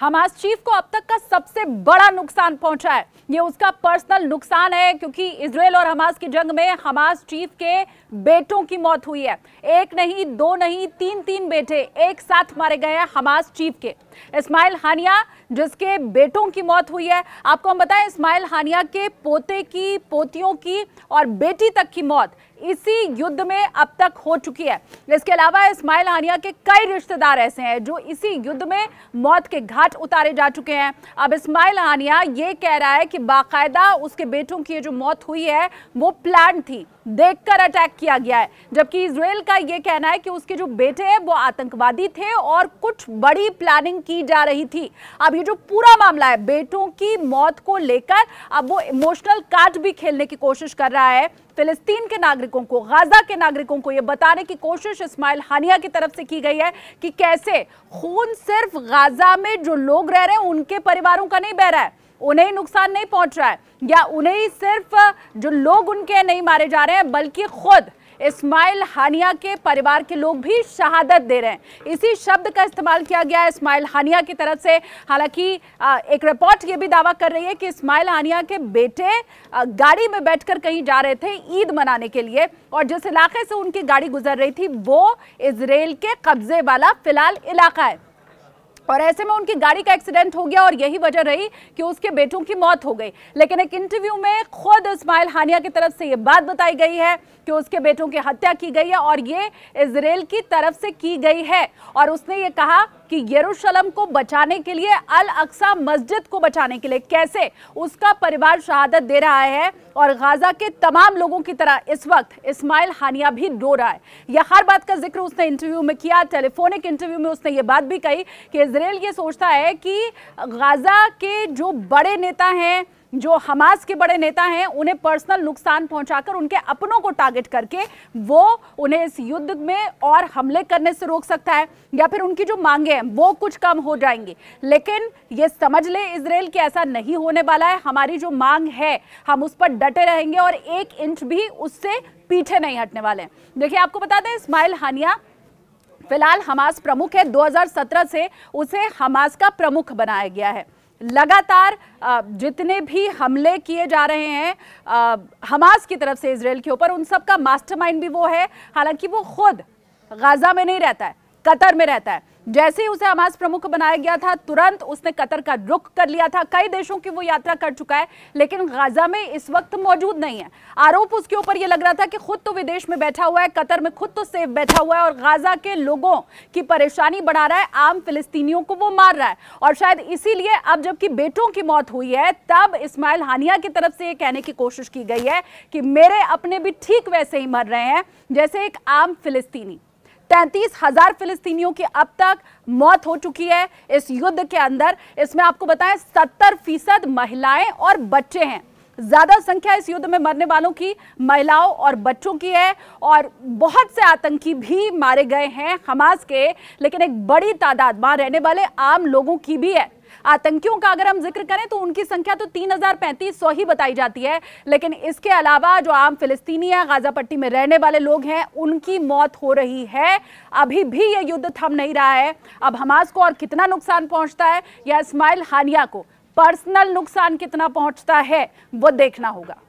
Hamas chief को अब तक का सबसे बड़ा नुकसान पहुंचा है ये उसका पर्सनल नुकसान है क्योंकि इसराइल और हमास की जंग में हमास चीफ के बेटों की मौत हुई है एक नहीं दो नहीं तीन तीन बेटे एक साथ मारे गए हैं हमास चीफ के इस्माइल हानिया जिसके बेटों की मौत हुई है आपको हम बताएं इस्माइल हानिया के पोते की पोतियों की और बेटी तक की मौत इसी युद्ध में अब तक हो चुकी है इसके अलावा इस्माइल हानिया के कई रिश्तेदार ऐसे हैं जो इसी युद्ध में मौत के घाट उतारे जा चुके हैं अब इस्माइल हानिया ये कह रहा है कि बाकायदा उसके बेटों की जो मौत हुई है वो प्लान थी देखकर अटैक किया गया है जबकि इसराइल का ये कहना है कि उसके जो बेटे हैं वो आतंकवादी थे और कुछ बड़ी प्लानिंग की जा रही थी अब ये जो पूरा मामला है बेटों की मौत को लेकर अब वो इमोशनल कार्ड भी खेलने की कोशिश कर रहा है फिलिस्तीन के नागरिकों को गाजा के नागरिकों को ये बताने की कोशिश इस्माइल हानिया की तरफ से की गई है कि कैसे खून सिर्फ गाजा में जो लोग रह रहे हैं उनके परिवारों का नहीं बह रहा है उन्हें नुकसान नहीं पहुंच रहा है या उन्हें सिर्फ जो लोग उनके नहीं मारे जा रहे हैं बल्कि खुद इस्माइल हानिया के परिवार के लोग भी शहादत दे रहे हैं इसी शब्द का इस्तेमाल किया गया है इस्माइल हानिया की तरफ से हालांकि एक रिपोर्ट ये भी दावा कर रही है कि इस्माइल हानिया के बेटे गाड़ी में बैठकर कहीं जा रहे थे ईद मनाने के लिए और जिस इलाके से उनकी गाड़ी गुजर रही थी वो इसराइल के कब्जे वाला फिलहाल इलाका है और ऐसे में उनकी गाड़ी का एक्सीडेंट हो गया और यही वजह रही कि उसके बेटों की मौत हो गई लेकिन एक इंटरव्यू में खुद इस्माइल हानिया की तरफ से ये बात बताई गई है कि उसके बेटों की हत्या की गई है और ये इसराइल की तरफ से की गई है और उसने ये कहा कि यरूशलम को बचाने के लिए अल अक्सा मस्जिद को बचाने के लिए कैसे उसका परिवार शहादत दे रहा है और गाजा के तमाम लोगों की तरह इस वक्त इस्माइल हानिया भी रो रहा है यह हर बात का जिक्र उसने इंटरव्यू में किया टेलीफोनिक इंटरव्यू में उसने ये बात भी कही कि इसराइल ये सोचता है कि गाजा के जो बड़े नेता हैं जो हमास के बड़े नेता हैं उन्हें पर्सनल नुकसान पहुंचाकर उनके अपनों को टारगेट करके वो उन्हें इस युद्ध में और हमले करने से रोक सकता है या फिर उनकी जो मांगे हैं वो कुछ कम हो जाएंगी लेकिन ये समझ ले इसराइल कि ऐसा नहीं होने वाला है हमारी जो मांग है हम उस पर डटे रहेंगे और एक इंच भी उससे पीछे नहीं हटने वाले हैं देखिए आपको बता दें इस्माइल हानिया फिलहाल हमास प्रमुख है 2017 से उसे हमास का प्रमुख बनाया गया है लगातार जितने भी हमले किए जा रहे हैं हमास की तरफ से इसराइल के ऊपर उन सब का मास्टरमाइंड भी वो है हालांकि वो खुद गाजा में नहीं रहता है कतर में रहता है जैसे ही उसे हमास प्रमुख बनाया गया था तुरंत उसने कतर का रुख कर लिया था कई देशों की वो यात्रा कर चुका है लेकिन गाजा में इस वक्त मौजूद नहीं है आरोप उसके ऊपर ये लग रहा था कि खुद तो विदेश में बैठा हुआ है कतर में खुद तो सेफ बैठा हुआ है और गाजा के लोगों की परेशानी बढ़ा रहा है आम फिलिस्तीनियों को वो मार रहा है और शायद इसीलिए अब जबकि बेटों की मौत हुई है तब इस्माइल हानिया की तरफ से ये कहने की कोशिश की गई है कि मेरे अपने भी ठीक वैसे ही मर रहे हैं जैसे एक आम फिलिस्तीनी तैंतीस हजार फिलिस्तीनियों की अब तक मौत हो चुकी है इस युद्ध के अंदर इसमें आपको बताएं सत्तर फीसद महिलाएं और बच्चे हैं ज़्यादा संख्या इस युद्ध में मरने वालों की महिलाओं और बच्चों की है और बहुत से आतंकी भी मारे गए हैं हमास के लेकिन एक बड़ी तादाद वहां रहने वाले आम लोगों की भी है आतंकियों का अगर हम जिक्र करें तो उनकी संख्या तो तीन हजार पैंतीस सौ ही बताई जाती है लेकिन इसके अलावा जो आम फिलिस्तीनी है गाजा पट्टी में रहने वाले लोग हैं उनकी मौत हो रही है अभी भी ये युद्ध थम नहीं रहा है अब हमास को और कितना नुकसान पहुंचता है या इस्माइल हानिया को पर्सनल नुकसान कितना पहुंचता है वो देखना होगा